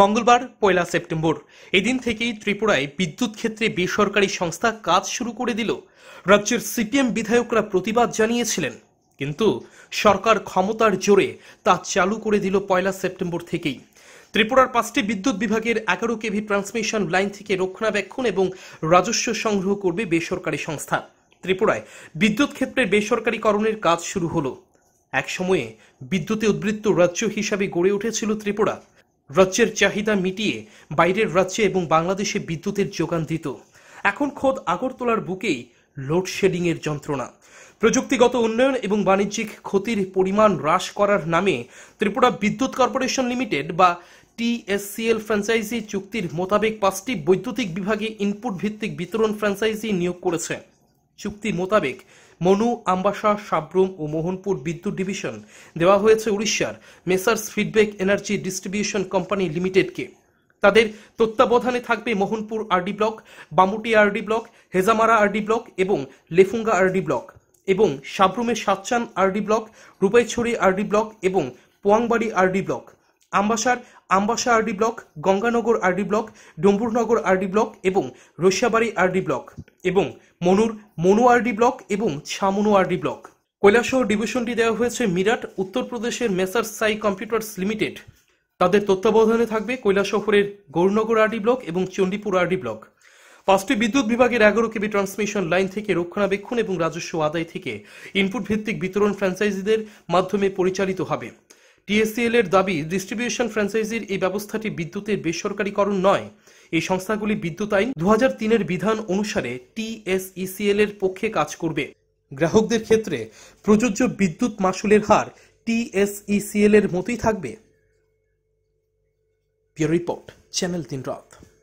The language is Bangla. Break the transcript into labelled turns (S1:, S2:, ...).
S1: মঙ্গলবার পয়লা সেপ্টেম্বর এদিন থেকেই ত্রিপুরায় বিদ্যুৎ ক্ষেত্রে বেসরকারি সংস্থা কাজ শুরু করে দিল রাজ্যের সিপিএম বিধায়করা প্রতিবাদ জানিয়েছিলেন কিন্তু সরকার ক্ষমতার জোরে তা চালু করে দিল পয়লা সেপ্টেম্বর থেকেই ত্রিপুরার পাঁচটি বিদ্যুৎ বিভাগের এগারো কেভি ট্রান্সমিশন লাইন থেকে রক্ষণাবেক্ষণ এবং রাজস্ব সংগ্রহ করবে বেসরকারি সংস্থা ত্রিপুরায় বিদ্যুৎ ক্ষেত্রে বেসরকারীকরণের কাজ শুরু হলো এক সময়ে বিদ্যুতে উদ্বৃত্ত রাজ্য হিসাবে গড়ে উঠেছিল ত্রিপুরা রাজ্যের চাহিদা মিটিয়ে বাইরের রাজ্যে এবং বাংলাদেশে বিদ্যুতের যোগান দিত এখন খোদ আগরতলার বুকেই লোডশেডিংয়ের যন্ত্রণা প্রযুক্তিগত উন্নয়ন এবং বাণিজ্যিক ক্ষতির পরিমাণ হ্রাস করার নামে ত্রিপুরা বিদ্যুৎ কর্পোরেশন লিমিটেড বা টিএসসিএল ফ্র্যাঞ্চাইজি চুক্তির মোতাবেক পাঁচটি বৈদ্যুতিক বিভাগে ইনপুট ভিত্তিক বিতরণ ফ্র্যাঞ্চাইজি নিয়োগ করেছে চুক্তি মোতাবেক মনু আম্বাসা সাবরুম ও মোহনপুর বিদ্যুৎ ডিভিশন দেওয়া হয়েছে উড়িষ্যার Messrs feedback energy distribution company লিমিটেডকে তাদের তত্ত্বাবধানে থাকবে Mohanpur RD block Bamutia RD block Hezamara RD block এবং লেফুঙ্গা আরডি ব্লক এবং সাবরুমের সাতচান RD block Rupaichhari RD block এবং পোয়াংবাড়ি আরডি ব্লক আম্বাসার Ambassa RD block Ganganagar RD block Dumburnagar RD block এবং রসিয়াবাড়ি আরডি ব্লক এবং মনুর মনু আরডি ব্লক এবং ছামনু আরডি ব্লক কৈলাসহর ডিভিশনটি দেওয়া হয়েছে মিরাট উত্তরপ্রদেশের মেসার সাই কম্পিউটার্স লিমিটেড তাদের তত্ত্বাবধানে থাকবে কৈলাসহরের গৌরনগর আরডি ব্লক এবং চণ্ডীপুর আরডি ব্লক পাঁচটি বিদ্যুৎ বিভাগের এগারো কেবি ট্রান্সমিশন লাইন থেকে রক্ষণাবেক্ষণ এবং রাজস্ব আদায় থেকে ইনপুট ভিত্তিক বিতরণ ফ্র্যাঞ্চাইজিদের মাধ্যমে পরিচালিত হবে টিএসসিএল এর দাবি ডিস্ট্রিবিউশন ফ্র্যাঞ্চাইজির এই ব্যবস্থাটি বিদ্যুতের বেসরকারীকরণ নয় এই সংস্থাগুলি বিদ্যুৎ আইন দু তিনের বিধান অনুসারে টিএসইসিএল এর পক্ষে কাজ করবে গ্রাহকদের ক্ষেত্রে প্রযোজ্য বিদ্যুৎ মাসুলের হার টিএসইসিএল এর মতোই থাকবে রিপোর্ট চ্যানেল তিন রাত